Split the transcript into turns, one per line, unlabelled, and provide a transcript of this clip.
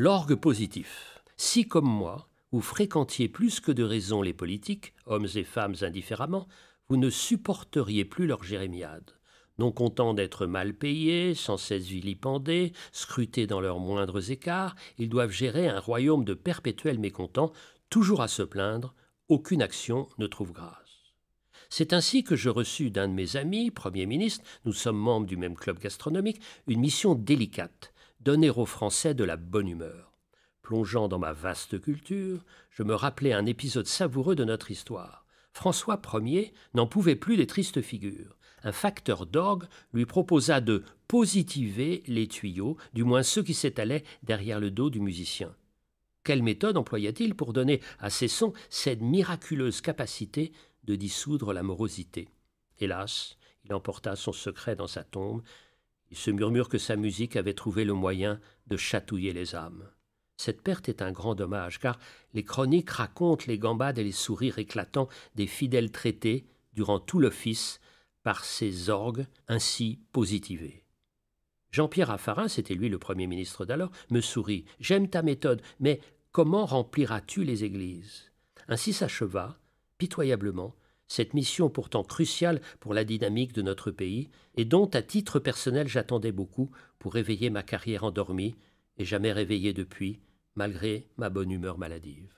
L'orgue positif. Si, comme moi, vous fréquentiez plus que de raison les politiques, hommes et femmes indifféremment, vous ne supporteriez plus leur jérémiade. Non contents d'être mal payés, sans cesse vilipendés, scrutés dans leurs moindres écarts, ils doivent gérer un royaume de perpétuels mécontents, toujours à se plaindre, aucune action ne trouve grâce. C'est ainsi que je reçus d'un de mes amis, Premier ministre, nous sommes membres du même club gastronomique, une mission délicate, donner aux Français de la bonne humeur. Plongeant dans ma vaste culture, je me rappelais un épisode savoureux de notre histoire. François Ier n'en pouvait plus des tristes figures. Un facteur d'orgue lui proposa de positiver les tuyaux, du moins ceux qui s'étalaient derrière le dos du musicien. Quelle méthode employa-t-il pour donner à ses sons cette miraculeuse capacité de dissoudre la morosité Hélas, il emporta son secret dans sa tombe, il se murmure que sa musique avait trouvé le moyen de chatouiller les âmes. Cette perte est un grand dommage, car les chroniques racontent les gambades et les sourires éclatants des fidèles traités durant tout l'office par ces orgues ainsi positivés. Jean-Pierre Affarin, c'était lui le Premier ministre d'alors, me sourit. J'aime ta méthode, mais comment rempliras-tu les églises Ainsi s'acheva, pitoyablement, cette mission pourtant cruciale pour la dynamique de notre pays, et dont, à titre personnel, j'attendais beaucoup pour réveiller ma carrière endormie, et jamais réveillée depuis, malgré ma bonne humeur maladive.